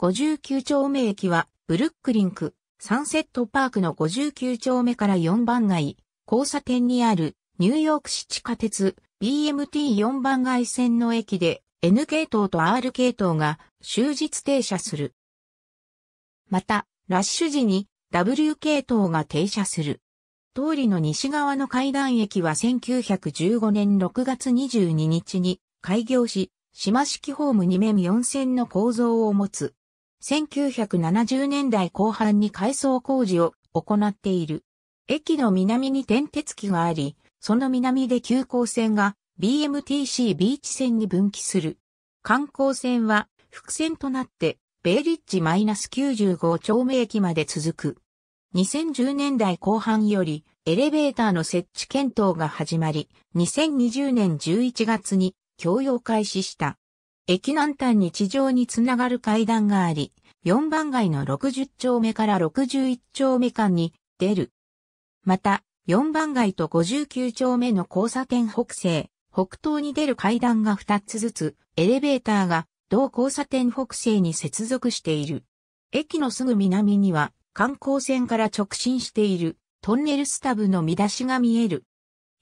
59丁目駅は、ブルックリンク、サンセットパークの59丁目から4番街、交差点にある、ニューヨーク市地下鉄、BMT4 番街線の駅で、N 系統と R 系統が終日停車する。また、ラッシュ時に W 系統が停車する。通りの西側の階段駅は1915年6月22日に開業し、島式ホーム2面4線の構造を持つ1970年代後半に改装工事を行っている。駅の南に転鉄機があり、その南で急行線が BMTC ビーチ線に分岐する。観光線は伏線となってベイリッジ -95 丁目駅まで続く。2010年代後半よりエレベーターの設置検討が始まり、2020年11月に供用開始した。駅南端に地上につながる階段があり、4番街の60丁目から61丁目間に出る。また、4番街と59丁目の交差点北西、北東に出る階段が2つずつ、エレベーターが同交差点北西に接続している。駅のすぐ南には観光船から直進しているトンネルスタブの見出しが見える。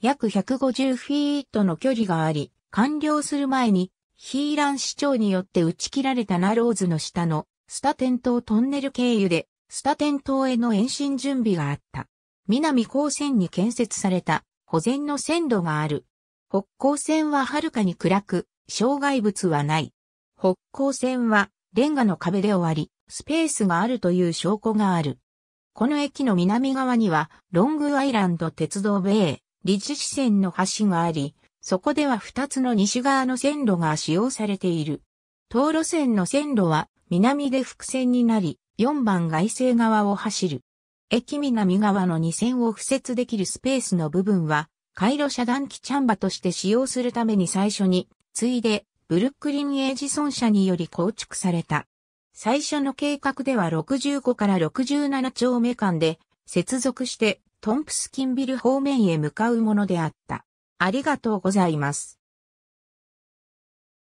約150フィートの距離があり、完了する前にヒーラン市長によって打ち切られたナローズの下のスタテン島トンネル経由でスタテン島への延伸準備があった。南高線に建設された保全の線路がある。北高線ははるかに暗く、障害物はない。北高線はレンガの壁で終わり、スペースがあるという証拠がある。この駅の南側にはロングアイランド鉄道米理事支線の橋があり、そこでは2つの西側の線路が使用されている。当路線の線路は南で複線になり、4番外西側を走る。駅南側の2線を敷設できるスペースの部分は、回路遮断機チャンバとして使用するために最初に、次いで、ブルックリンエイジン社により構築された。最初の計画では65から67丁目間で、接続して、トンプスキンビル方面へ向かうものであった。ありがとうございます。